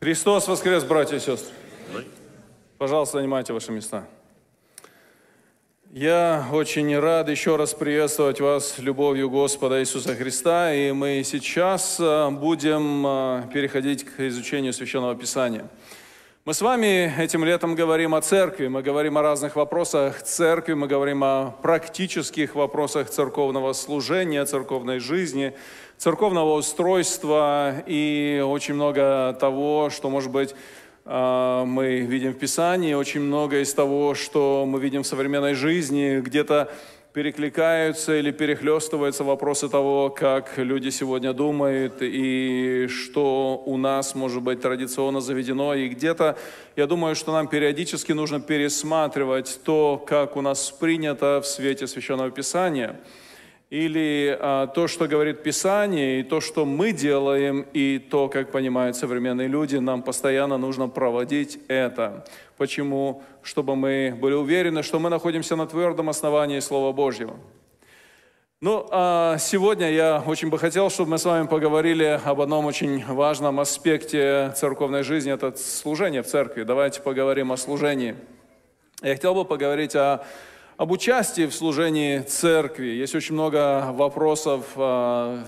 Христос воскрес, братья и сестры. Пожалуйста, занимайте ваши места. Я очень рад еще раз приветствовать вас любовью Господа Иисуса Христа, и мы сейчас а, будем а, переходить к изучению Священного Писания. Мы с вами этим летом говорим о церкви, мы говорим о разных вопросах церкви, мы говорим о практических вопросах церковного служения, церковной жизни, церковного устройства и очень много того, что, может быть, э, мы видим в Писании, очень много из того, что мы видим в современной жизни, где-то перекликаются или перехлестываются вопросы того, как люди сегодня думают и что у нас, может быть, традиционно заведено. И где-то, я думаю, что нам периодически нужно пересматривать то, как у нас принято в свете Священного Писания. Или а, то, что говорит Писание, и то, что мы делаем, и то, как понимают современные люди, нам постоянно нужно проводить это. Почему? Чтобы мы были уверены, что мы находимся на твердом основании Слова Божьего. Ну, а сегодня я очень бы хотел, чтобы мы с вами поговорили об одном очень важном аспекте церковной жизни, это служение в церкви. Давайте поговорим о служении. Я хотел бы поговорить о, об участии в служении церкви. Есть очень много вопросов. А,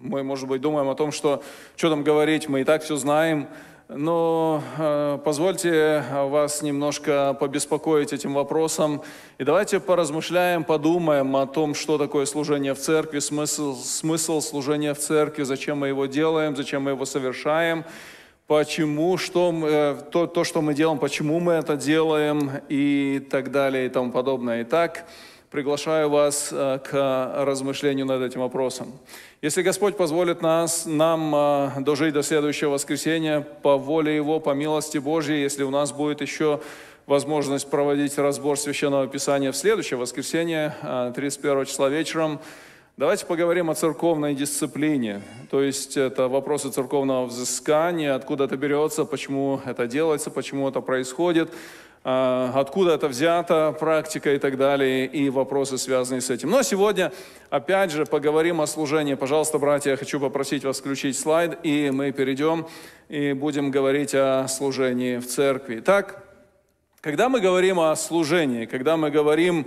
мы, может быть, думаем о том, что, что там говорить, мы и так все знаем но э, позвольте э, вас немножко побеспокоить этим вопросом. И давайте поразмышляем, подумаем о том, что такое служение в церкви, смысл, смысл служения в церкви, зачем мы его делаем, зачем мы его совершаем, почему, что, э, то, то, что мы делаем, почему мы это делаем и так далее и тому подобное. Итак, так Приглашаю вас э, к размышлению над этим вопросом. Если Господь позволит нас, нам э, дожить до следующего воскресенья, по воле Его, по милости Божьей, если у нас будет еще возможность проводить разбор Священного Писания в следующее воскресенье, 31 э, числа вечером, Давайте поговорим о церковной дисциплине. То есть это вопросы церковного взыскания, откуда это берется, почему это делается, почему это происходит. А, откуда это взято, практика и так далее, и вопросы, связанные с этим. Но сегодня, опять же, поговорим о служении. Пожалуйста, братья, я хочу попросить вас включить слайд, и мы перейдем и будем говорить о служении в церкви. Итак, когда мы говорим о служении, когда мы говорим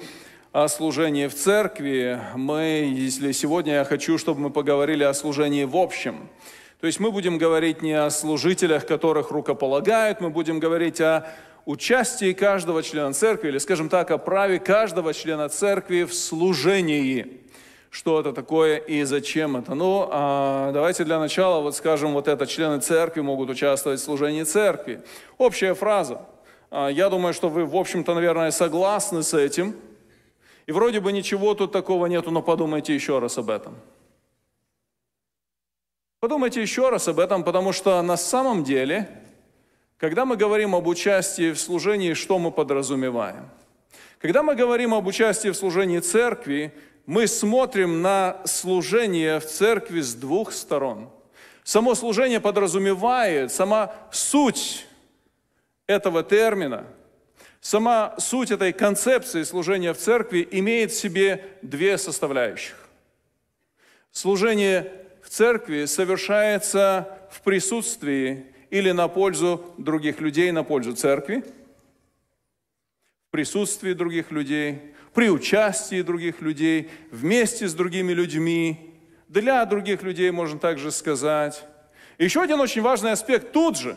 о служении в церкви, мы, если сегодня я хочу, чтобы мы поговорили о служении в общем – то есть мы будем говорить не о служителях, которых рукополагают, мы будем говорить о участии каждого члена церкви, или, скажем так, о праве каждого члена церкви в служении. Что это такое и зачем это? Ну, а давайте для начала вот скажем, вот это члены церкви могут участвовать в служении церкви. Общая фраза. А, я думаю, что вы, в общем-то, наверное, согласны с этим. И вроде бы ничего тут такого нету, но подумайте еще раз об этом. Подумайте еще раз об этом, потому что на самом деле, когда мы говорим об участии в служении, что мы подразумеваем? Когда мы говорим об участии в служении церкви, мы смотрим на служение в церкви с двух сторон. Само служение подразумевает, сама суть этого термина, сама суть этой концепции служения в церкви имеет в себе две составляющих. Служение церкви совершается в присутствии или на пользу других людей, на пользу церкви, в присутствии других людей, при участии других людей, вместе с другими людьми, для других людей, можно также сказать. еще один очень важный аспект тут же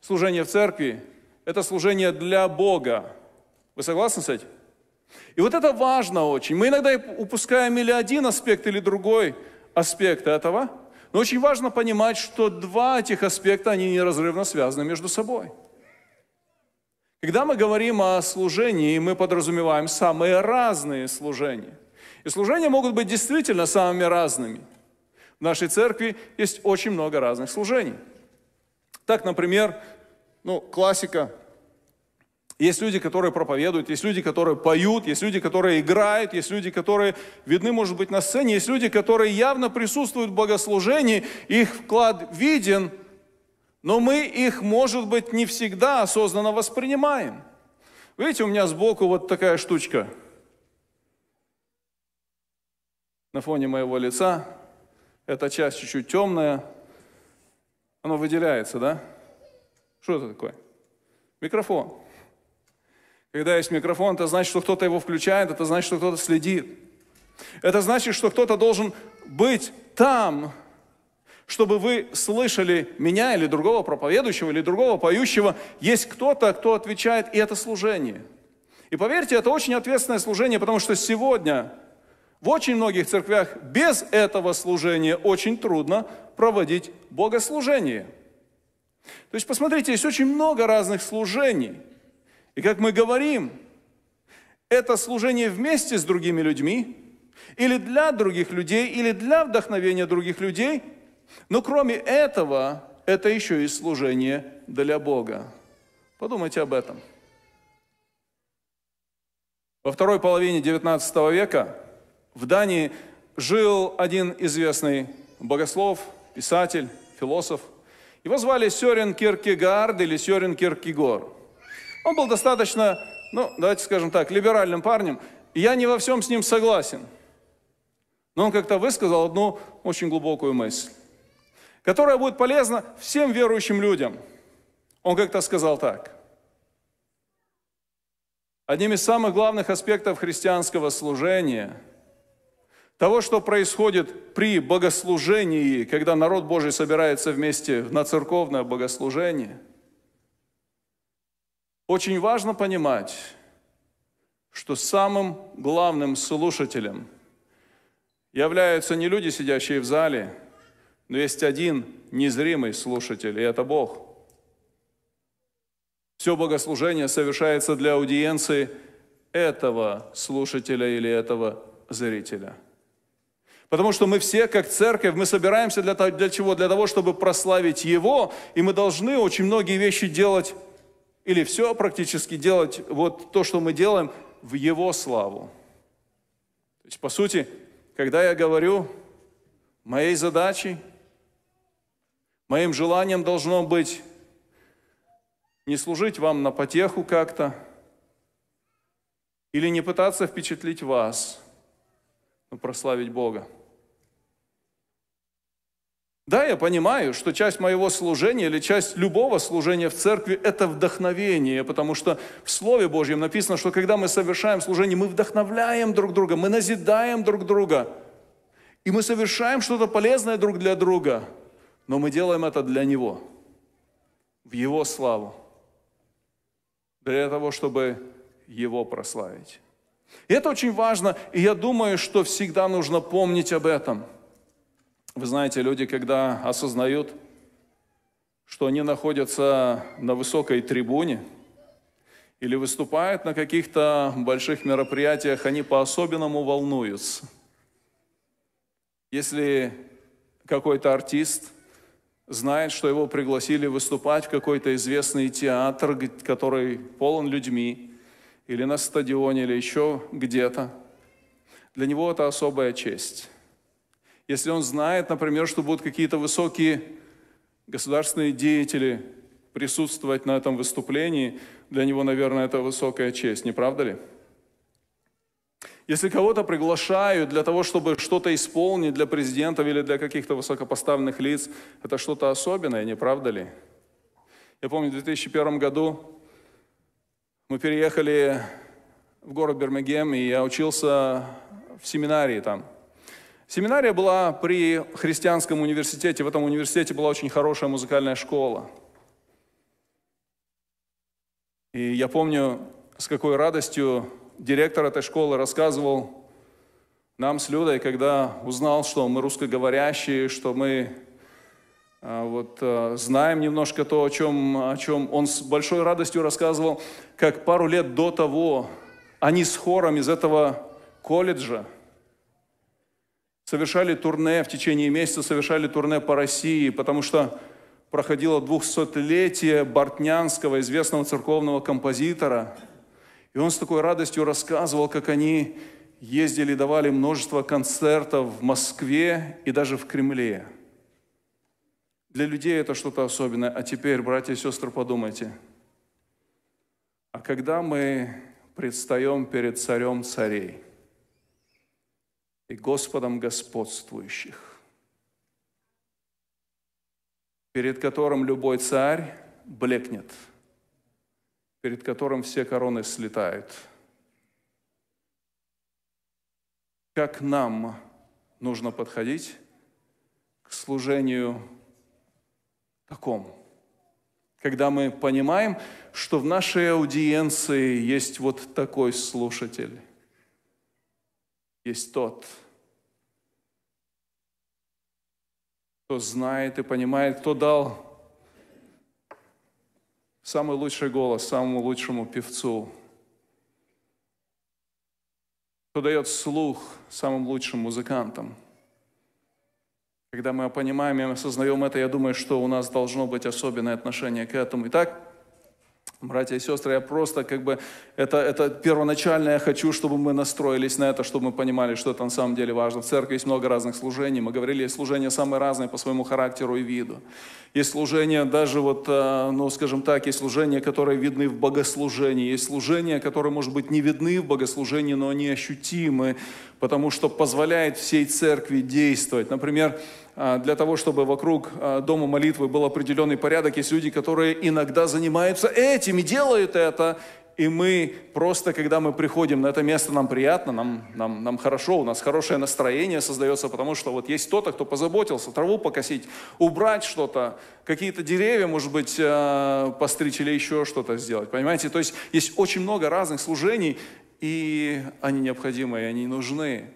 служение в церкви – это служение для Бога. Вы согласны с этим? И вот это важно очень. Мы иногда упускаем или один аспект, или другой – аспект этого. Но очень важно понимать, что два этих аспекта, они неразрывно связаны между собой. Когда мы говорим о служении, мы подразумеваем самые разные служения. И служения могут быть действительно самыми разными. В нашей церкви есть очень много разных служений. Так, например, ну, классика есть люди, которые проповедуют, есть люди, которые поют, есть люди, которые играют, есть люди, которые видны, может быть, на сцене, есть люди, которые явно присутствуют в богослужении, их вклад виден, но мы их, может быть, не всегда осознанно воспринимаем. Видите, у меня сбоку вот такая штучка на фоне моего лица. Эта часть чуть-чуть темная. Оно выделяется, да? Что это такое? Микрофон. Когда есть микрофон, это значит, что кто-то его включает, это значит, что кто-то следит. Это значит, что кто-то должен быть там, чтобы вы слышали меня или другого проповедующего, или другого поющего. Есть кто-то, кто отвечает, и это служение. И поверьте, это очень ответственное служение, потому что сегодня в очень многих церквях без этого служения очень трудно проводить богослужение. То есть, посмотрите, есть очень много разных служений – и как мы говорим, это служение вместе с другими людьми, или для других людей, или для вдохновения других людей. Но кроме этого, это еще и служение для Бога. Подумайте об этом. Во второй половине XIX века в Дании жил один известный богослов, писатель, философ. Его звали Сёрен Киркегард или Сёрен Киркегор. Он был достаточно, ну, давайте скажем так, либеральным парнем. И я не во всем с ним согласен. Но он как-то высказал одну очень глубокую мысль, которая будет полезна всем верующим людям. Он как-то сказал так. Одним из самых главных аспектов христианского служения, того, что происходит при богослужении, когда народ Божий собирается вместе на церковное богослужение – очень важно понимать, что самым главным слушателем являются не люди, сидящие в зале, но есть один незримый слушатель, и это Бог. Все богослужение совершается для аудиенции этого слушателя или этого зрителя. Потому что мы все, как церковь, мы собираемся для, того, для чего? Для того, чтобы прославить Его, и мы должны очень многие вещи делать или все практически делать вот то, что мы делаем, в Его славу. То есть, по сути, когда я говорю, моей задачей, моим желанием должно быть не служить вам на потеху как-то, или не пытаться впечатлить вас, но прославить Бога. Да, я понимаю, что часть моего служения или часть любого служения в церкви – это вдохновение, потому что в Слове Божьем написано, что когда мы совершаем служение, мы вдохновляем друг друга, мы назидаем друг друга, и мы совершаем что-то полезное друг для друга, но мы делаем это для Него, в Его славу, для того, чтобы Его прославить. И это очень важно, и я думаю, что всегда нужно помнить об этом – вы знаете, люди, когда осознают, что они находятся на высокой трибуне или выступают на каких-то больших мероприятиях, они по-особенному волнуются. Если какой-то артист знает, что его пригласили выступать в какой-то известный театр, который полон людьми, или на стадионе, или еще где-то, для него это особая честь. Если он знает, например, что будут какие-то высокие государственные деятели присутствовать на этом выступлении, для него, наверное, это высокая честь, не правда ли? Если кого-то приглашают для того, чтобы что-то исполнить для президентов или для каких-то высокопоставленных лиц, это что-то особенное, не правда ли? Я помню, в 2001 году мы переехали в город Бирмингем, и я учился в семинарии там – Семинария была при христианском университете. В этом университете была очень хорошая музыкальная школа. И я помню, с какой радостью директор этой школы рассказывал нам с Людой, когда узнал, что мы русскоговорящие, что мы а, вот а, знаем немножко то, о чем, о чем он с большой радостью рассказывал, как пару лет до того они с хором из этого колледжа – совершали турне, в течение месяца совершали турне по России, потому что проходило 200-летие Бортнянского, известного церковного композитора. И он с такой радостью рассказывал, как они ездили, давали множество концертов в Москве и даже в Кремле. Для людей это что-то особенное. А теперь, братья и сестры, подумайте. А когда мы предстаем перед царем царей – и Господом господствующих, перед которым любой царь блекнет, перед которым все короны слетают. Как нам нужно подходить к служению такому? когда мы понимаем, что в нашей аудиенции есть вот такой слушатель, есть тот, кто знает и понимает, кто дал самый лучший голос самому лучшему певцу, кто дает слух самым лучшим музыкантам. Когда мы понимаем и осознаем это, я думаю, что у нас должно быть особенное отношение к этому. Итак, Братья и сестры, я просто как бы, это, это первоначально я хочу, чтобы мы настроились на это, чтобы мы понимали, что это на самом деле важно. В церкви есть много разных служений. Мы говорили, есть служения самые разные по своему характеру и виду. Есть служения даже вот, э, ну скажем так, есть служения, которые видны в богослужении. Есть служения, которые, может быть, не видны в богослужении, но они ощутимы, потому что позволяет всей церкви действовать. Например, а, для того, чтобы вокруг а, дома молитвы был определенный порядок. Есть люди, которые иногда занимаются этим и делают это. И мы просто, когда мы приходим на это место, нам приятно, нам, нам, нам хорошо, у нас хорошее настроение создается, потому что вот есть кто-то, кто позаботился, траву покосить, убрать что-то, какие-то деревья, может быть, а, постричь или еще что-то сделать. Понимаете, то есть есть очень много разных служений, и они необходимы, и они нужны.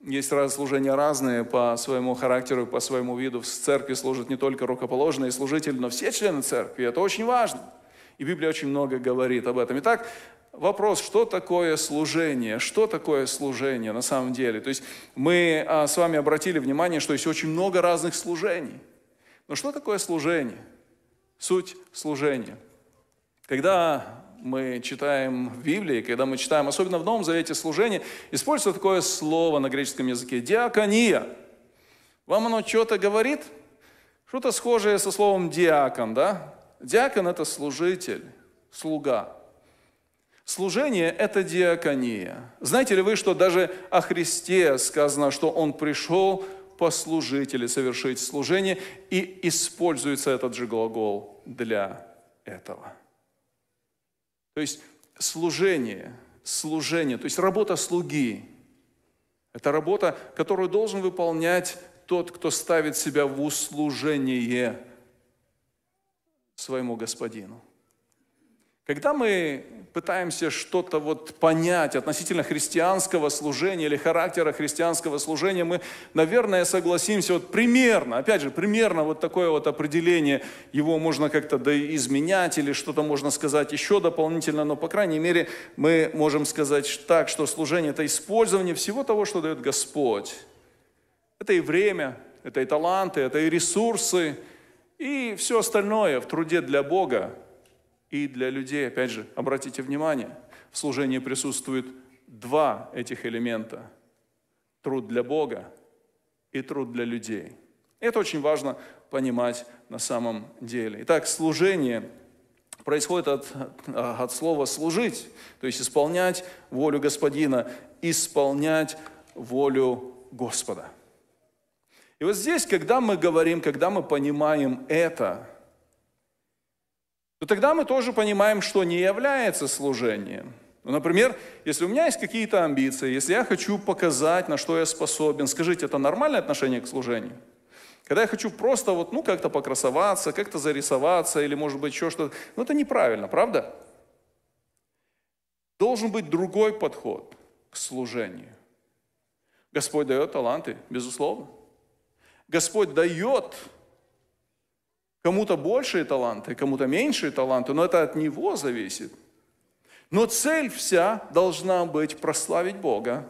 Есть раз служения разные по своему характеру, по своему виду. В церкви служат не только рукоположные служители, но все члены церкви. Это очень важно. И Библия очень много говорит об этом. Итак, вопрос, что такое служение? Что такое служение на самом деле? То есть мы а, с вами обратили внимание, что есть очень много разных служений. Но что такое служение? Суть служения. Когда мы читаем в Библии, когда мы читаем, особенно в Новом Завете служение, используется такое слово на греческом языке – диакония. Вам оно что-то говорит? Что-то схожее со словом диакон, да? Диакон – это служитель, слуга. Служение – это диакония. Знаете ли вы, что даже о Христе сказано, что Он пришел послужить или совершить служение, и используется этот же глагол для этого. То есть служение, служение, то есть работа слуги. Это работа, которую должен выполнять тот, кто ставит себя в услужение своему господину. Когда мы пытаемся что-то вот понять относительно христианского служения или характера христианского служения, мы, наверное, согласимся вот примерно, опять же, примерно вот такое вот определение, его можно как-то изменять или что-то можно сказать еще дополнительно, но, по крайней мере, мы можем сказать так, что служение – это использование всего того, что дает Господь. Это и время, это и таланты, это и ресурсы, и все остальное в труде для Бога – и для людей. Опять же, обратите внимание, в служении присутствует два этих элемента. Труд для Бога и труд для людей. Это очень важно понимать на самом деле. Итак, служение происходит от, э, от слова «служить», то есть исполнять волю Господина, исполнять волю Господа. И вот здесь, когда мы говорим, когда мы понимаем это – то тогда мы тоже понимаем, что не является служением. Ну, например, если у меня есть какие-то амбиции, если я хочу показать, на что я способен, скажите, это нормальное отношение к служению? Когда я хочу просто вот, ну, как-то покрасоваться, как-то зарисоваться или, может быть, еще что-то, ну, это неправильно, правда? Должен быть другой подход к служению. Господь дает таланты, безусловно. Господь дает Кому-то большие таланты, кому-то меньшие таланты, но это от него зависит. Но цель вся должна быть прославить Бога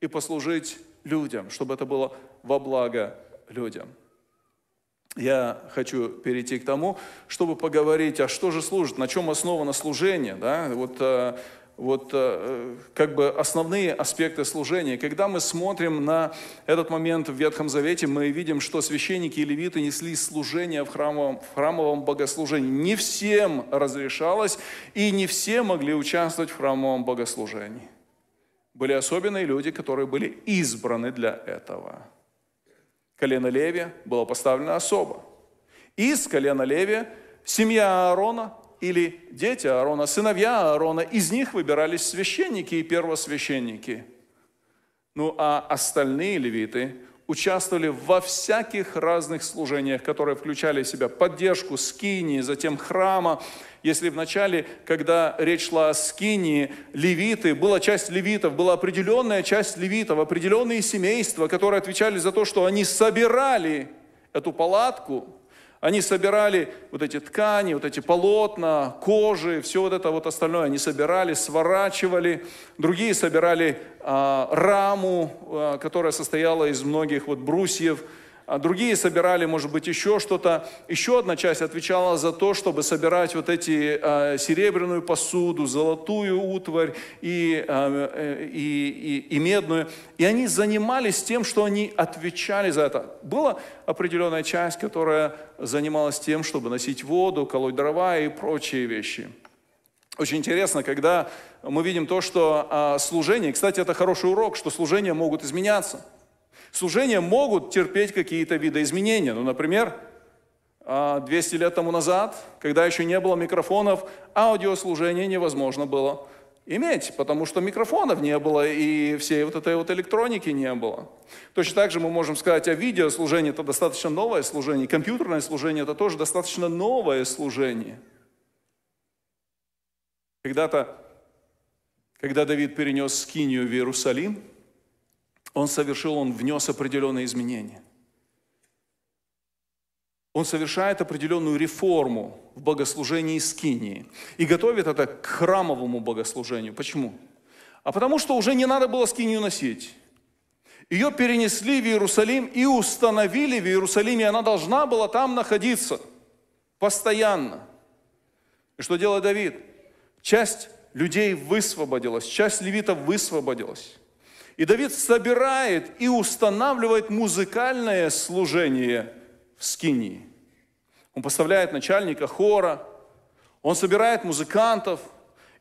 и послужить людям, чтобы это было во благо людям. Я хочу перейти к тому, чтобы поговорить, а что же служит, на чем основано служение. Да? Вот э, вот э, как бы основные аспекты служения. Когда мы смотрим на этот момент в Ветхом Завете, мы видим, что священники и левиты несли служение в храмовом, в храмовом богослужении. Не всем разрешалось, и не все могли участвовать в храмовом богослужении. Были особенные люди, которые были избраны для этого. Колено Леви было поставлено особо. Из колена Леви семья Аарона – или дети Аарона, сыновья Аарона, из них выбирались священники и первосвященники. Ну а остальные левиты участвовали во всяких разных служениях, которые включали в себя поддержку скинии, затем храма. Если вначале, когда речь шла о скинии, левиты, была часть левитов, была определенная часть левитов, определенные семейства, которые отвечали за то, что они собирали эту палатку – они собирали вот эти ткани, вот эти полотна, кожи, все вот это вот остальное. Они собирали, сворачивали. Другие собирали а, раму, а, которая состояла из многих вот брусьев, а другие собирали, может быть, еще что-то. Еще одна часть отвечала за то, чтобы собирать вот эти э, серебряную посуду, золотую утварь и, э, э, и, и, и медную. И они занимались тем, что они отвечали за это. Была определенная часть, которая занималась тем, чтобы носить воду, колоть дрова и прочие вещи. Очень интересно, когда мы видим то, что а, служение, кстати, это хороший урок, что служения могут изменяться – Служения могут терпеть какие-то виды видоизменения. Ну, например, 200 а, лет тому назад, когда еще не было микрофонов, аудиослужение невозможно было иметь, потому что микрофонов не было и всей вот этой вот электроники не было. Точно так же мы можем сказать о видеослужении, это достаточно новое служение, компьютерное служение это тоже достаточно новое служение. Когда-то, когда Давид перенес скинию в Иерусалим, он совершил, он внес определенные изменения. Он совершает определенную реформу в богослужении Скинии и готовит это к храмовому богослужению. Почему? А потому что уже не надо было Скинию носить. Ее перенесли в Иерусалим и установили в Иерусалиме. Она должна была там находиться постоянно. И что делает Давид? Часть людей высвободилась, часть левитов высвободилась. И Давид собирает и устанавливает музыкальное служение в Скинии. Он поставляет начальника хора, он собирает музыкантов,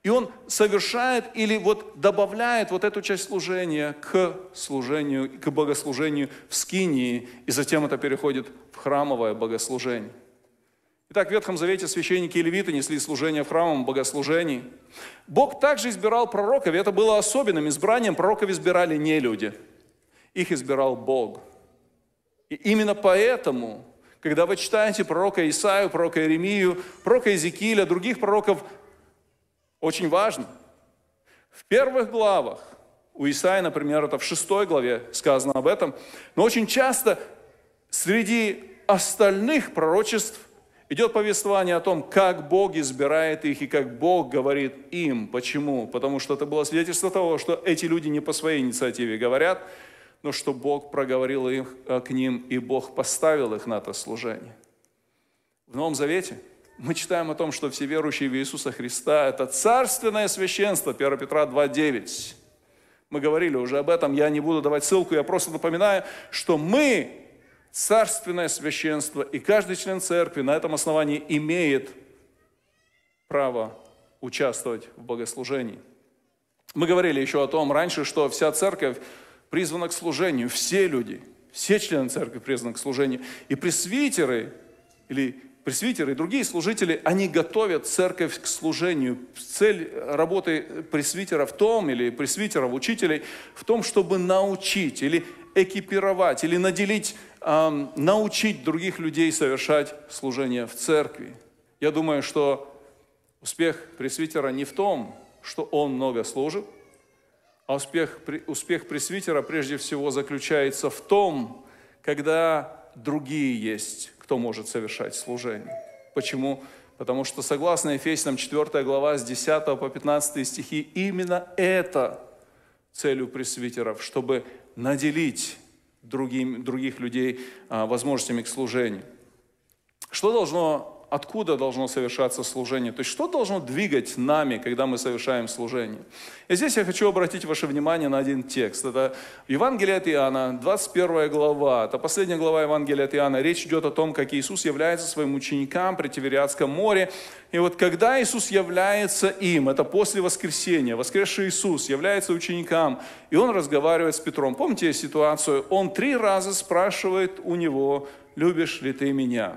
и он совершает или вот добавляет вот эту часть служения к служению, к богослужению в Скинии, и затем это переходит в храмовое богослужение. Итак, в Ветхом Завете священники и левиты несли служение в храмом, богослужении. Бог также избирал пророков, и это было особенным избранием. Пророков избирали не люди, их избирал Бог. И именно поэтому, когда вы читаете пророка Исаию, пророка Иеремию, пророка Иезекииля, других пророков, очень важно. В первых главах, у Исаи, например, это в шестой главе сказано об этом, но очень часто среди остальных пророчеств – Идет повествование о том, как Бог избирает их и как Бог говорит им. Почему? Потому что это было свидетельство того, что эти люди не по своей инициативе говорят, но что Бог проговорил их, э, к ним, и Бог поставил их на это служение. В Новом Завете мы читаем о том, что все верующие в Иисуса Христа – это царственное священство, 1 Петра 2,9. Мы говорили уже об этом, я не буду давать ссылку, я просто напоминаю, что мы царственное священство, и каждый член церкви на этом основании имеет право участвовать в богослужении. Мы говорили еще о том раньше, что вся церковь призвана к служению, все люди, все члены церкви призваны к служению. И пресвитеры или пресвитеры и другие служители, они готовят церковь к служению. Цель работы пресвитера в том, или пресвитеров, учителей, в том, чтобы научить или экипировать или наделить, научить других людей совершать служение в церкви. Я думаю, что успех пресвитера не в том, что он много служит, а успех, успех пресвитера прежде всего заключается в том, когда другие есть, кто может совершать служение. Почему? Потому что, согласно Ефесянам 4 глава с 10 по 15 стихи, именно это целью пресвитеров, чтобы наделить другим, других людей а, возможностями к служению. Что должно откуда должно совершаться служение, то есть что должно двигать нами, когда мы совершаем служение. И здесь я хочу обратить ваше внимание на один текст. Это Евангелие от Иоанна, 21 глава, это последняя глава Евангелия от Иоанна. Речь идет о том, как Иисус является своим ученикам при Тивериадском море. И вот когда Иисус является им, это после воскресения, воскресший Иисус является ученикам, и он разговаривает с Петром. Помните ситуацию? Он три раза спрашивает у него, любишь ли ты меня?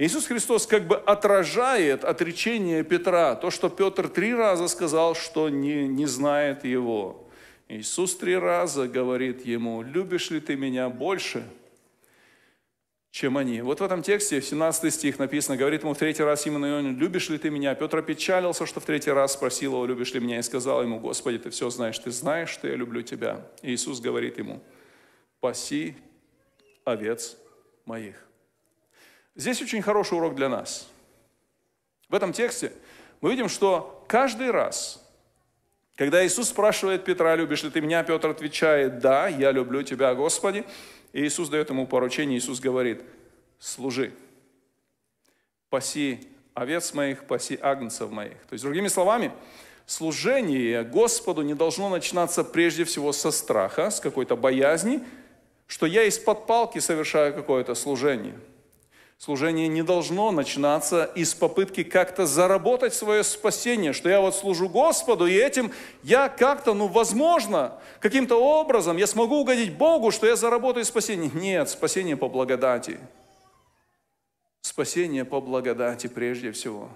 Иисус Христос как бы отражает отречение Петра, то, что Петр три раза сказал, что не, не знает его. Иисус три раза говорит ему, любишь ли ты меня больше, чем они. Вот в этом тексте, в 17 стих написано, говорит ему в третий раз именно Ионин, любишь ли ты меня? Петр опечалился, что в третий раз спросил его, любишь ли меня, и сказал ему, Господи, ты все знаешь, ты знаешь, что я люблю тебя. И Иисус говорит ему, паси овец моих. Здесь очень хороший урок для нас. В этом тексте мы видим, что каждый раз, когда Иисус спрашивает Петра, любишь ли ты меня, Петр отвечает, да, я люблю тебя, Господи. И Иисус дает ему поручение, Иисус говорит, служи, паси овец моих, паси агнцев моих. То есть, другими словами, служение Господу не должно начинаться прежде всего со страха, с какой-то боязни, что я из-под палки совершаю какое-то служение – Служение не должно начинаться из попытки как-то заработать свое спасение, что я вот служу Господу, и этим я как-то, ну, возможно, каким-то образом я смогу угодить Богу, что я заработаю спасение. Нет, спасение по благодати. Спасение по благодати прежде всего.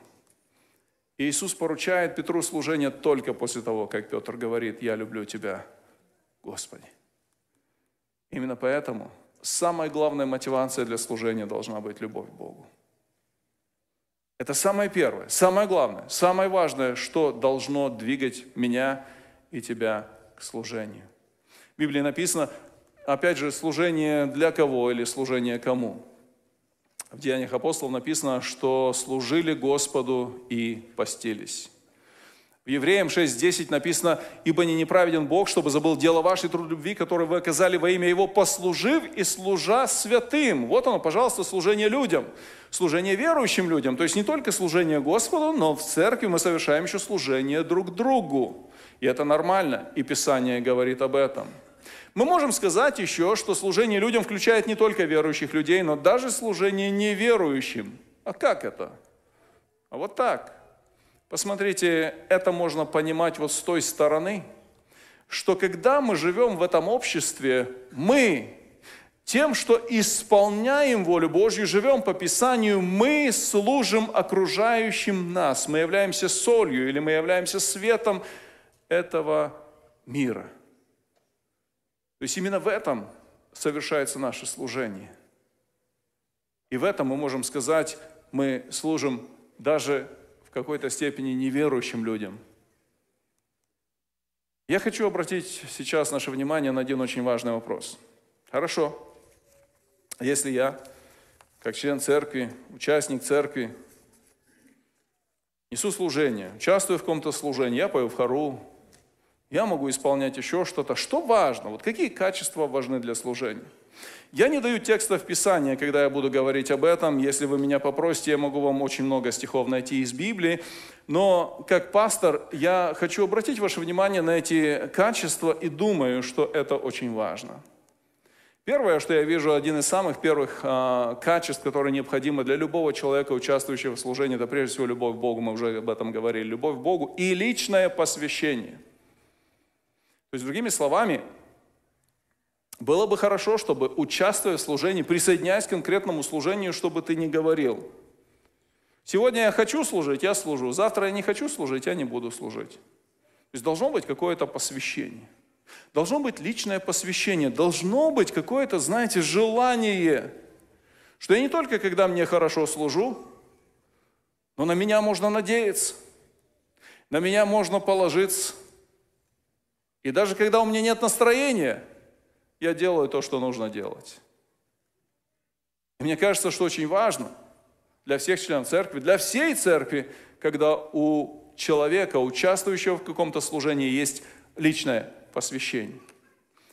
Иисус поручает Петру служение только после того, как Петр говорит, я люблю тебя, Господи. Именно поэтому – самая главная мотивация для служения должна быть любовь к Богу. Это самое первое, самое главное, самое важное, что должно двигать меня и тебя к служению. В Библии написано, опять же, служение для кого или служение кому. В Деяниях апостолов написано, что служили Господу и постились. В Евреям 6.10 написано, «Ибо не неправеден Бог, чтобы забыл дело вашей труд любви, которое вы оказали во имя Его, послужив и служа святым». Вот оно, пожалуйста, служение людям, служение верующим людям. То есть не только служение Господу, но в церкви мы совершаем еще служение друг другу. И это нормально, и Писание говорит об этом. Мы можем сказать еще, что служение людям включает не только верующих людей, но даже служение неверующим. А как это? А вот так – Посмотрите, это можно понимать вот с той стороны, что когда мы живем в этом обществе, мы тем, что исполняем волю Божью, живем по Писанию, мы служим окружающим нас, мы являемся солью или мы являемся светом этого мира. То есть именно в этом совершается наше служение. И в этом мы можем сказать, мы служим даже какой-то степени неверующим людям. Я хочу обратить сейчас наше внимание на один очень важный вопрос. Хорошо, если я, как член церкви, участник церкви, несу служение, участвую в каком-то служении, я пою в хору, я могу исполнять еще что-то. Что важно? Вот какие качества важны для служения? Я не даю текстов Писания, когда я буду говорить об этом. Если вы меня попросите, я могу вам очень много стихов найти из Библии. Но как пастор я хочу обратить ваше внимание на эти качества и думаю, что это очень важно. Первое, что я вижу, один из самых первых э, качеств, которые необходимы для любого человека, участвующего в служении, это прежде всего любовь к Богу, мы уже об этом говорили, любовь к Богу и личное посвящение – то есть, другими словами, было бы хорошо, чтобы, участвуя в служении, присоединяясь к конкретному служению, чтобы ты не говорил. Сегодня я хочу служить, я служу. Завтра я не хочу служить, я не буду служить. То есть должно быть какое-то посвящение. Должно быть личное посвящение. Должно быть какое-то, знаете, желание. Что я не только когда мне хорошо служу, но на меня можно надеяться. На меня можно положиться. И даже когда у меня нет настроения, я делаю то, что нужно делать. И мне кажется, что очень важно для всех членов церкви, для всей церкви, когда у человека, участвующего в каком-то служении, есть личное посвящение.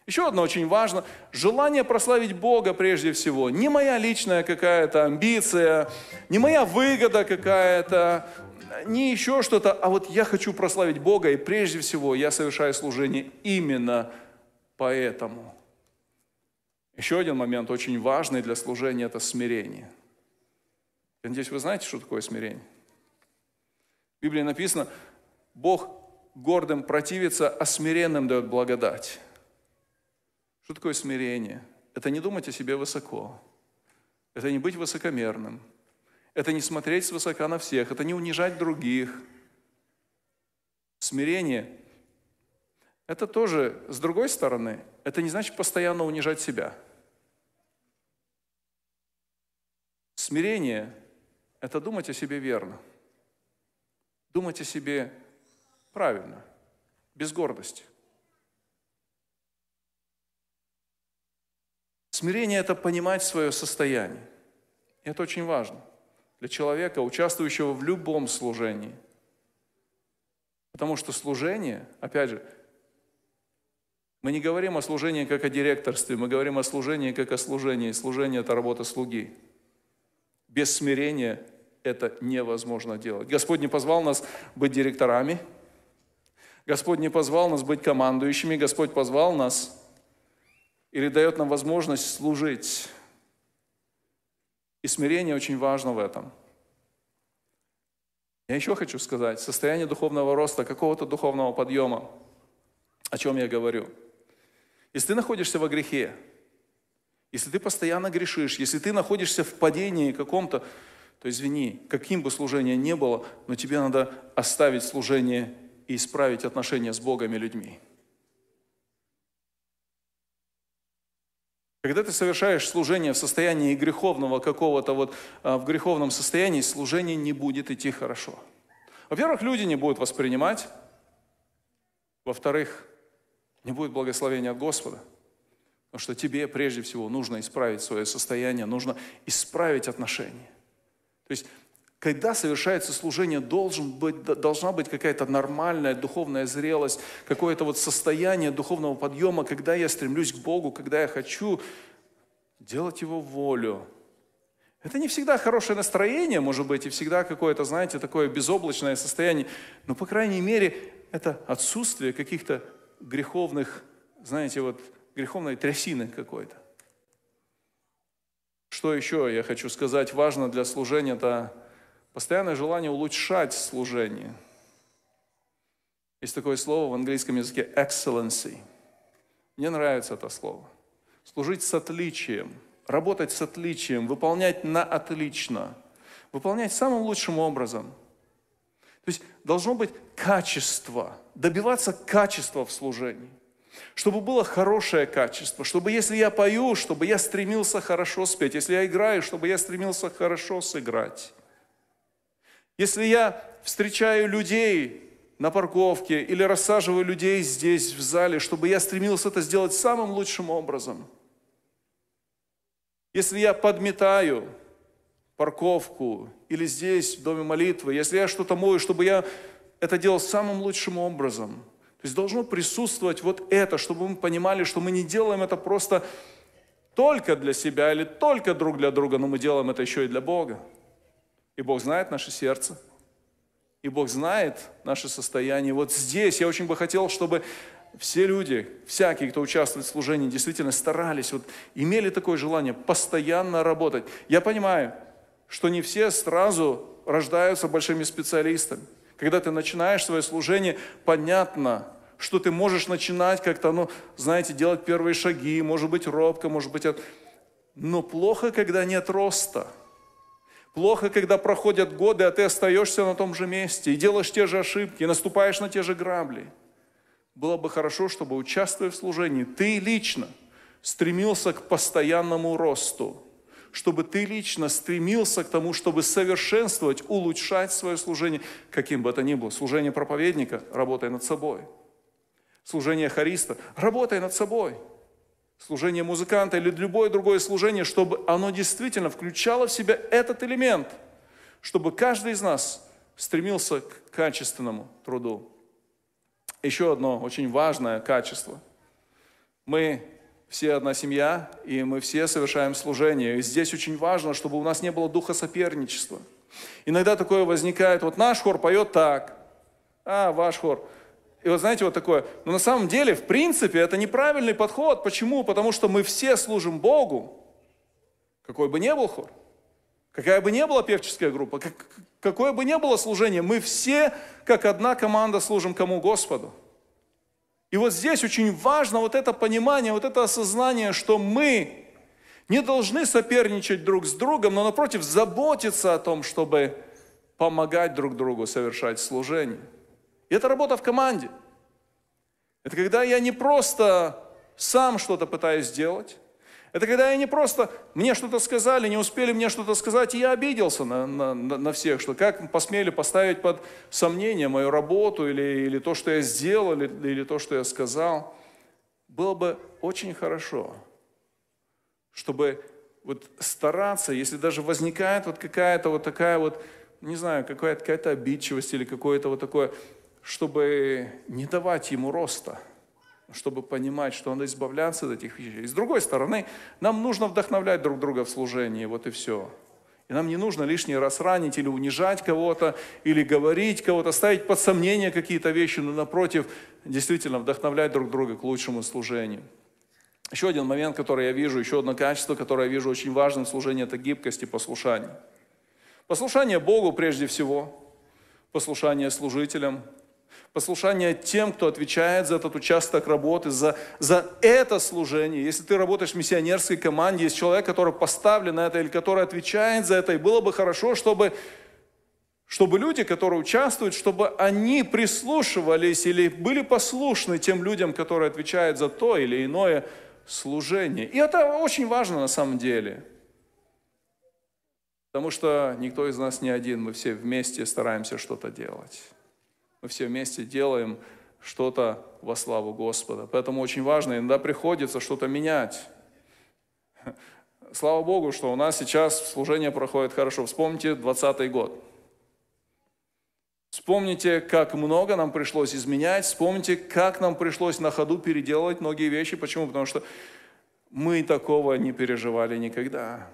Еще одно очень важно. Желание прославить Бога прежде всего. Не моя личная какая-то амбиция, не моя выгода какая-то, не еще что-то, а вот я хочу прославить Бога, и прежде всего я совершаю служение именно поэтому. Еще один момент очень важный для служения – это смирение. Я надеюсь, вы знаете, что такое смирение? В Библии написано, Бог гордым противится, а смиренным дает благодать. Что такое смирение? Это не думать о себе высоко. Это не быть высокомерным. Это не смотреть свысока на всех. Это не унижать других. Смирение – это тоже, с другой стороны, это не значит постоянно унижать себя. Смирение – это думать о себе верно. Думать о себе правильно, без гордости. Смирение – это понимать свое состояние. И это очень важно для человека, участвующего в любом служении. Потому что служение, опять же, мы не говорим о служении как о директорстве, мы говорим о служении как о служении. Служение – это работа слуги. Без смирения это невозможно делать. Господь не позвал нас быть директорами, Господь не позвал нас быть командующими, Господь позвал нас или дает нам возможность служить. И смирение очень важно в этом. Я еще хочу сказать, состояние духовного роста, какого-то духовного подъема, о чем я говорю. Если ты находишься во грехе, если ты постоянно грешишь, если ты находишься в падении каком-то, то извини, каким бы служение ни было, но тебе надо оставить служение и исправить отношения с Богом и людьми. Когда ты совершаешь служение в состоянии греховного какого-то вот, а, в греховном состоянии, служение не будет идти хорошо. Во-первых, люди не будут воспринимать. Во-вторых, не будет благословения от Господа. Потому что тебе прежде всего нужно исправить свое состояние, нужно исправить отношения. То есть когда совершается служение, должен быть, должна быть какая-то нормальная духовная зрелость, какое-то вот состояние духовного подъема, когда я стремлюсь к Богу, когда я хочу делать Его волю. Это не всегда хорошее настроение, может быть, и всегда какое-то, знаете, такое безоблачное состояние, но, по крайней мере, это отсутствие каких-то греховных, знаете, вот греховной трясины какой-то. Что еще я хочу сказать важно для служения-то Постоянное желание улучшать служение. Есть такое слово в английском языке excellency. Мне нравится это слово. Служить с отличием, работать с отличием, выполнять на отлично, выполнять самым лучшим образом. То есть должно быть качество, добиваться качества в служении чтобы было хорошее качество, чтобы если я пою, чтобы я стремился хорошо спеть, если я играю, чтобы я стремился хорошо сыграть. Если я встречаю людей на парковке или рассаживаю людей здесь, в зале, чтобы я стремился это сделать самым лучшим образом. Если я подметаю парковку или здесь, в доме молитвы, если я что-то мою, чтобы я это делал самым лучшим образом. То есть должно присутствовать вот это, чтобы мы понимали, что мы не делаем это просто только для себя или только друг для друга, но мы делаем это еще и для Бога. И Бог знает наше сердце. И Бог знает наше состояние. Вот здесь я очень бы хотел, чтобы все люди, всякие, кто участвует в служении, действительно старались, вот имели такое желание постоянно работать. Я понимаю, что не все сразу рождаются большими специалистами. Когда ты начинаешь свое служение, понятно, что ты можешь начинать как-то, ну, знаете, делать первые шаги, может быть, робко, может быть, но плохо, когда нет роста – Плохо, когда проходят годы, а ты остаешься на том же месте и делаешь те же ошибки, и наступаешь на те же грабли. Было бы хорошо, чтобы, участвуя в служении, ты лично стремился к постоянному росту, чтобы ты лично стремился к тому, чтобы совершенствовать, улучшать свое служение, каким бы это ни было. Служение проповедника – работай над собой. Служение хориста – работай над собой – служение музыканта или любое другое служение, чтобы оно действительно включало в себя этот элемент, чтобы каждый из нас стремился к качественному труду. Еще одно очень важное качество. Мы все одна семья, и мы все совершаем служение. И здесь очень важно, чтобы у нас не было духа соперничества. Иногда такое возникает, вот наш хор поет так, а ваш хор – и вот знаете, вот такое. Но на самом деле, в принципе, это неправильный подход. Почему? Потому что мы все служим Богу, какой бы ни был хор, какая бы ни была певческая группа, как, какое бы ни было служение, мы все, как одна команда, служим кому? Господу. И вот здесь очень важно вот это понимание, вот это осознание, что мы не должны соперничать друг с другом, но напротив заботиться о том, чтобы помогать друг другу совершать служение – и это работа в команде. Это когда я не просто сам что-то пытаюсь сделать, это когда я не просто, мне что-то сказали, не успели мне что-то сказать, и я обиделся на, на, на всех, что как посмели поставить под сомнение мою работу или, или то, что я сделал, или, или то, что я сказал. Было бы очень хорошо, чтобы вот стараться, если даже возникает вот какая-то вот такая вот, не знаю, какая-то какая обидчивость или какое-то вот такое, чтобы не давать ему роста, чтобы понимать, что он избавляться от этих вещей. И с другой стороны, нам нужно вдохновлять друг друга в служении, вот и все. И нам не нужно лишний раз ранить или унижать кого-то, или говорить кого-то, ставить под сомнение какие-то вещи, но напротив, действительно вдохновлять друг друга к лучшему служению. Еще один момент, который я вижу, еще одно качество, которое я вижу очень важным в служении, это гибкость и послушание. Послушание Богу прежде всего, послушание служителям, послушание тем, кто отвечает за этот участок работы, за, за это служение. Если ты работаешь в миссионерской команде, есть человек, который поставлен на это или который отвечает за это, и было бы хорошо, чтобы, чтобы люди, которые участвуют, чтобы они прислушивались или были послушны тем людям, которые отвечают за то или иное служение. И это очень важно на самом деле. Потому что никто из нас не один, мы все вместе стараемся что-то делать. Мы все вместе делаем что-то во славу Господа. Поэтому очень важно, иногда приходится что-то менять. Слава Богу, что у нас сейчас служение проходит хорошо. Вспомните 20 год. Вспомните, как много нам пришлось изменять, вспомните, как нам пришлось на ходу переделывать многие вещи. Почему? Потому что мы такого не переживали никогда.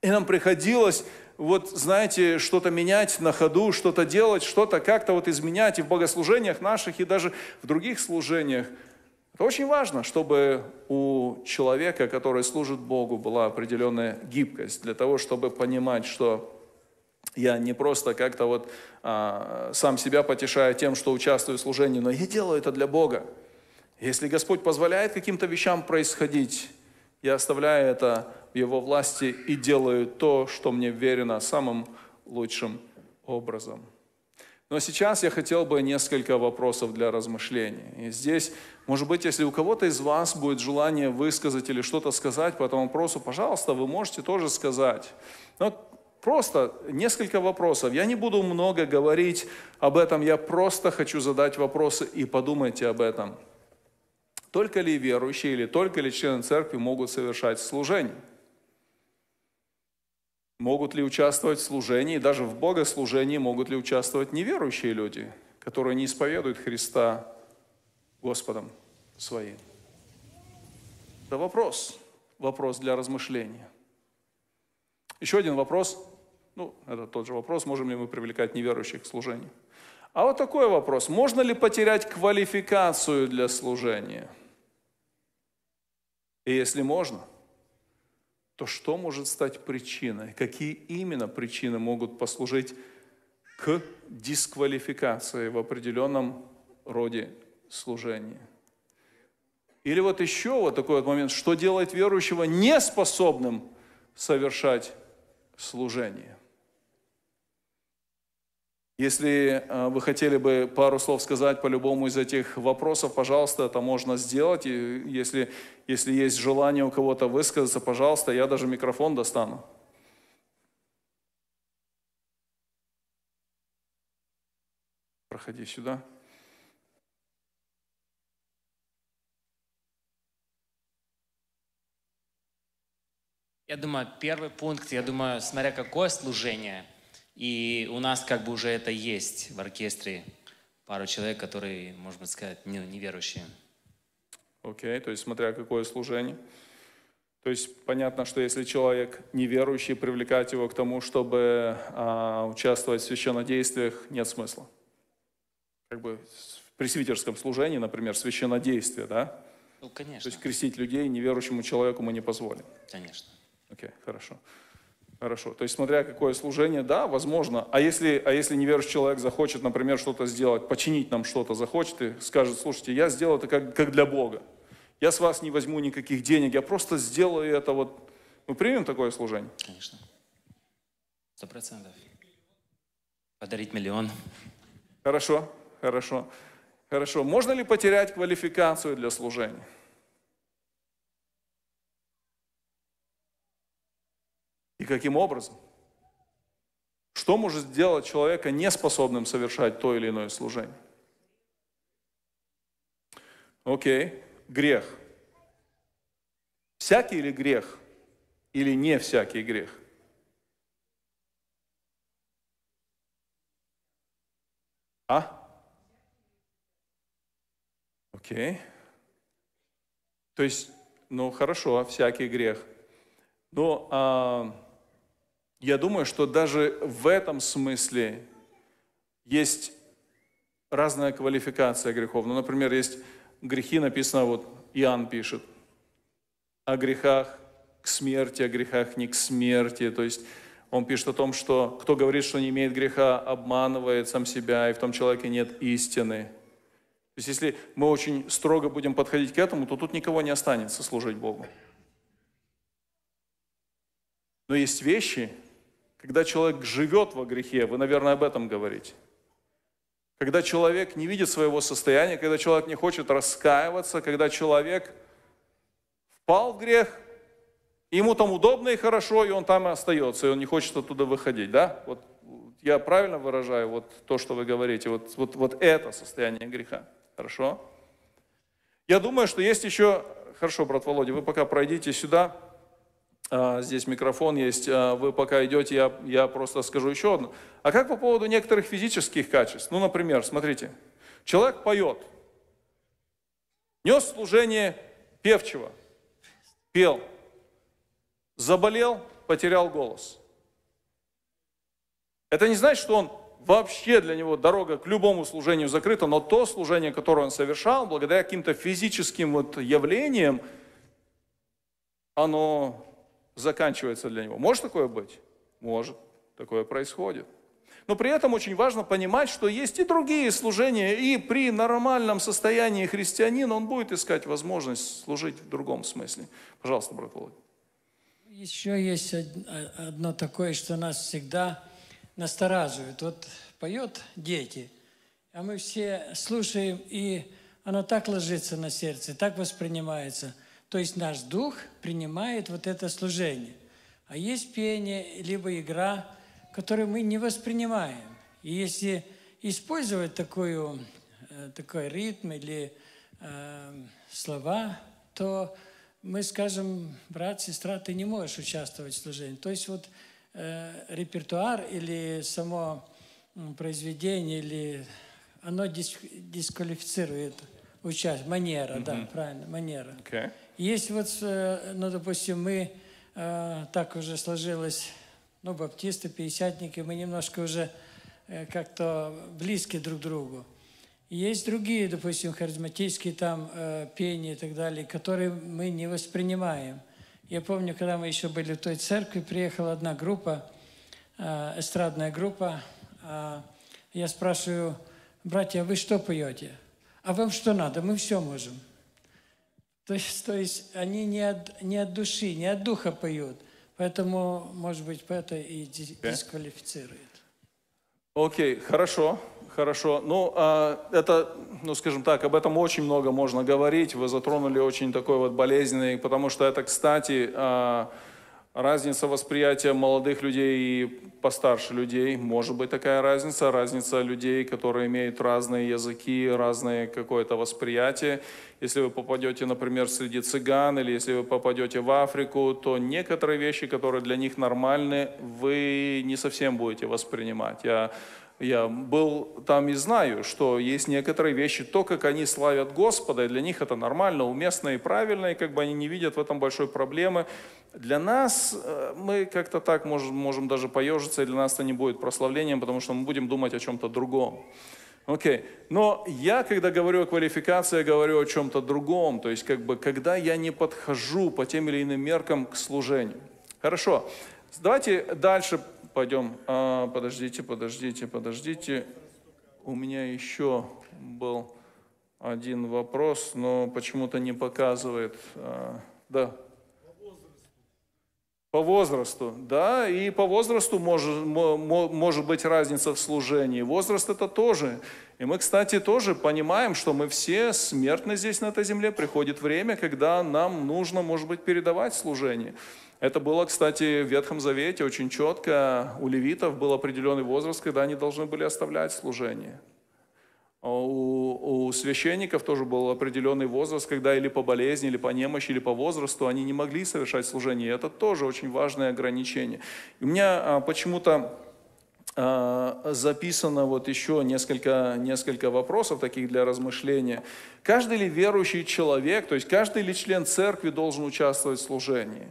И нам приходилось вот, знаете, что-то менять на ходу, что-то делать, что-то как-то вот изменять и в богослужениях наших, и даже в других служениях. Это очень важно, чтобы у человека, который служит Богу, была определенная гибкость для того, чтобы понимать, что я не просто как-то вот а, сам себя потешаю тем, что участвую в служении, но я делаю это для Бога. Если Господь позволяет каким-то вещам происходить, я оставляю это его власти и делаю то, что мне верено самым лучшим образом. Но сейчас я хотел бы несколько вопросов для размышления. И здесь, может быть, если у кого-то из вас будет желание высказать или что-то сказать по этому вопросу, пожалуйста, вы можете тоже сказать. Но просто несколько вопросов. Я не буду много говорить об этом, я просто хочу задать вопросы и подумайте об этом. Только ли верующие или только ли члены церкви могут совершать служение? Могут ли участвовать в служении, даже в богослужении могут ли участвовать неверующие люди, которые не исповедуют Христа Господом своим? Это вопрос, вопрос для размышления. Еще один вопрос, ну, это тот же вопрос, можем ли мы привлекать неверующих к служению. А вот такой вопрос, можно ли потерять квалификацию для служения? И если можно, то что может стать причиной? Какие именно причины могут послужить к дисквалификации в определенном роде служения? Или вот еще вот такой вот момент, что делает верующего неспособным совершать служение? Если э, вы хотели бы пару слов сказать по любому из этих вопросов, пожалуйста, это можно сделать. И если, если есть желание у кого-то высказаться, пожалуйста, я даже микрофон достану. Проходи сюда. Я думаю, первый пункт, я думаю, смотря какое служение – и у нас как бы уже это есть в оркестре. Пару человек, которые, можно сказать, неверующие. Окей, okay, то есть смотря какое служение. То есть понятно, что если человек неверующий, привлекать его к тому, чтобы а, участвовать в священнодействиях, нет смысла. Как бы в пресвитерском служении, например, священнодействие, да? Ну, конечно. То есть крестить людей неверующему человеку мы не позволим. Конечно. Окей, okay, хорошо. Хорошо. То есть, смотря какое служение, да, возможно. А если, а если неверующий человек захочет, например, что-то сделать, починить нам что-то захочет и скажет, слушайте, я сделал это как, как для Бога. Я с вас не возьму никаких денег, я просто сделаю это вот. Мы примем такое служение? Конечно. Сто процентов. Подарить миллион. Хорошо, хорошо, хорошо. Можно ли потерять квалификацию для служения? и каким образом. Что может сделать человека неспособным совершать то или иное служение? Окей, грех. Всякий или грех? Или не всякий грех? А? Окей. То есть, ну хорошо, всякий грех. Но ну, а, я думаю, что даже в этом смысле есть разная квалификация грехов. Ну, например, есть грехи, написано, вот Иоанн пишет, о грехах к смерти, о грехах не к смерти. То есть он пишет о том, что кто говорит, что не имеет греха, обманывает сам себя, и в том человеке нет истины. То есть если мы очень строго будем подходить к этому, то тут никого не останется служить Богу. Но есть вещи, когда человек живет во грехе, вы, наверное, об этом говорите. Когда человек не видит своего состояния, когда человек не хочет раскаиваться, когда человек впал в грех, ему там удобно и хорошо, и он там и остается, и он не хочет оттуда выходить, да? Вот я правильно выражаю вот то, что вы говорите, вот, вот, вот это состояние греха, хорошо? Я думаю, что есть еще... Хорошо, брат Володя, вы пока пройдите сюда. А, здесь микрофон есть, а, вы пока идете, я, я просто скажу еще одно. А как по поводу некоторых физических качеств? Ну, например, смотрите, человек поет, нес служение певчего, пел, заболел, потерял голос. Это не значит, что он вообще для него дорога к любому служению закрыта, но то служение, которое он совершал, благодаря каким-то физическим вот явлениям, оно заканчивается для него. Может такое быть? Может. Такое происходит. Но при этом очень важно понимать, что есть и другие служения, и при нормальном состоянии христианин он будет искать возможность служить в другом смысле. Пожалуйста, брат Володя. Еще есть одно такое, что нас всегда настораживает. Вот поет дети, а мы все слушаем, и оно так ложится на сердце, так воспринимается – то есть наш дух принимает вот это служение. А есть пение, либо игра, которую мы не воспринимаем. И если использовать такую, э, такой ритм или э, слова, то мы скажем, брат, сестра, ты не можешь участвовать в служении. То есть вот э, репертуар или само произведение, или оно дисквалифицирует участь, манера, mm-hmm. да, правильно, манера. Okay. Есть вот, э, ну, допустим, мы, э, так уже сложилось, ну, баптисты, пятидесятники, мы немножко уже э, как-то близки друг другу. Есть другие, допустим, харизматические там э, пения и так далее, которые мы не воспринимаем. Я помню, когда мы еще были в той церкви, приехала одна группа, э, эстрадная группа. Э, я спрашиваю, братья, вы что поете? А вам что надо? Мы все можем. То есть, то есть они не от, не от души, не от духа поют. Поэтому, может быть, это и дисквалифицирует. Окей, okay. хорошо, хорошо. Ну, а, это, ну, скажем так, об этом очень много можно говорить. Вы затронули очень такой вот болезненный, потому что это, кстати, а, Разница восприятия молодых людей и постарше людей, может быть такая разница, разница людей, которые имеют разные языки, разное какое-то восприятие. Если вы попадете, например, среди цыган или если вы попадете в Африку, то некоторые вещи, которые для них нормальны, вы не совсем будете воспринимать. Я я был там и знаю, что есть некоторые вещи, то, как они славят Господа, и для них это нормально, уместно и правильно, и как бы они не видят в этом большой проблемы. Для нас, э, мы как-то так можем, можем даже поежиться, и для нас это не будет прославлением, потому что мы будем думать о чем-то другом. Окей. Okay. Но я, когда говорю о квалификации, я говорю о чем-то другом. То есть, как бы, когда я не подхожу по тем или иным меркам к служению. Хорошо. Давайте дальше пойдем. А, подождите, подождите, подождите. У меня еще был один вопрос, но почему-то не показывает. А, да. По возрасту, да, и по возрасту может, может быть разница в служении. Возраст это тоже. И мы, кстати, тоже понимаем, что мы все смертны здесь, на этой земле. Приходит время, когда нам нужно, может быть, передавать служение. Это было, кстати, в Ветхом Завете очень четко. У левитов был определенный возраст, когда они должны были оставлять служение. А у, у священников тоже был определенный возраст, когда или по болезни, или по немощи, или по возрасту они не могли совершать служение. Это тоже очень важное ограничение. у меня а, почему-то а, записано вот еще несколько, несколько вопросов таких для размышления. Каждый ли верующий человек, то есть каждый ли член церкви должен участвовать в служении?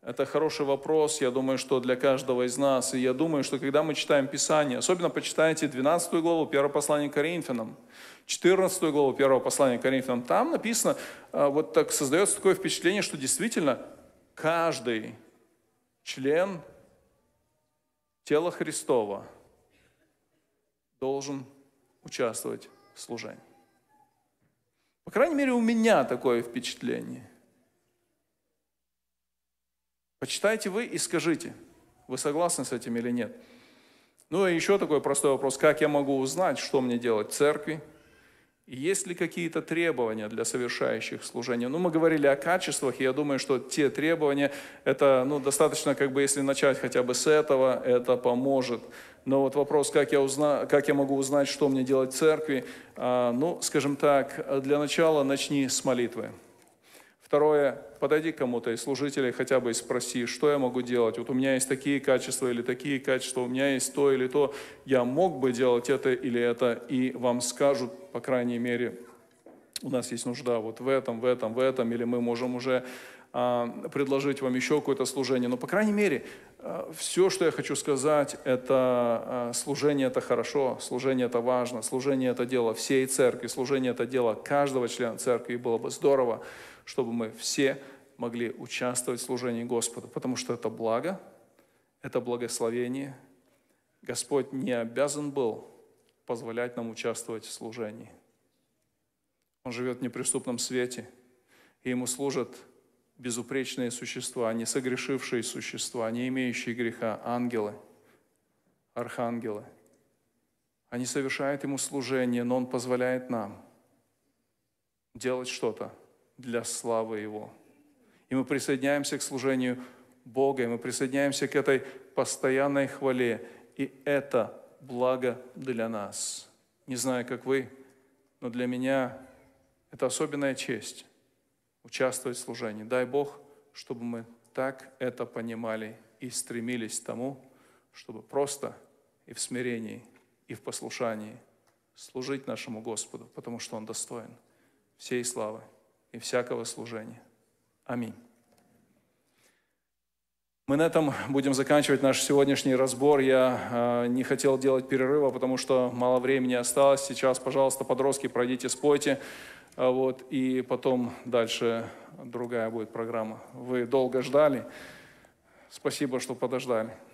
Это хороший вопрос, я думаю, что для каждого из нас. И я думаю, что когда мы читаем Писание, особенно почитайте 12 главу 1 послания Коринфянам, 14 главу 1 послания Коринфянам, там написано, а, вот так создается такое впечатление, что действительно каждый член тела Христова должен участвовать в служении. По крайней мере, у меня такое впечатление – Почитайте вы и скажите, вы согласны с этим или нет. Ну и еще такой простой вопрос, как я могу узнать, что мне делать в церкви? И есть ли какие-то требования для совершающих служение? Ну, мы говорили о качествах, и я думаю, что те требования, это ну, достаточно, как бы, если начать хотя бы с этого, это поможет. Но вот вопрос, как я, узна... как я могу узнать, что мне делать в церкви? А, ну, скажем так, для начала начни с молитвы. Второе, подойди к кому-то из служителей хотя бы и спроси, что я могу делать, вот у меня есть такие качества или такие качества, у меня есть то или то, я мог бы делать это или это, и вам скажут, по крайней мере, у нас есть нужда вот в этом, в этом, в этом, или мы можем уже а, предложить вам еще какое-то служение. Но, по крайней мере, а, все, что я хочу сказать, это а, служение это хорошо, служение это важно, служение это дело всей церкви, служение это дело каждого члена церкви, и было бы здорово, чтобы мы все могли участвовать в служении Господу, потому что это благо, это благословение. Господь не обязан был позволять нам участвовать в служении. Он живет в неприступном свете, и ему служат безупречные существа, не согрешившие существа, не имеющие греха, ангелы, архангелы. Они совершают ему служение, но он позволяет нам делать что-то – для славы Его. И мы присоединяемся к служению Бога, и мы присоединяемся к этой постоянной хвале. И это благо для нас. Не знаю, как вы, но для меня это особенная честь участвовать в служении. Дай Бог, чтобы мы так это понимали и стремились к тому, чтобы просто и в смирении, и в послушании служить нашему Господу, потому что Он достоин всей славы и всякого служения. Аминь. Мы на этом будем заканчивать наш сегодняшний разбор. Я э, не хотел делать перерыва, потому что мало времени осталось. Сейчас, пожалуйста, подростки, пройдите, спойте. Э, вот, и потом дальше другая будет программа. Вы долго ждали. Спасибо, что подождали.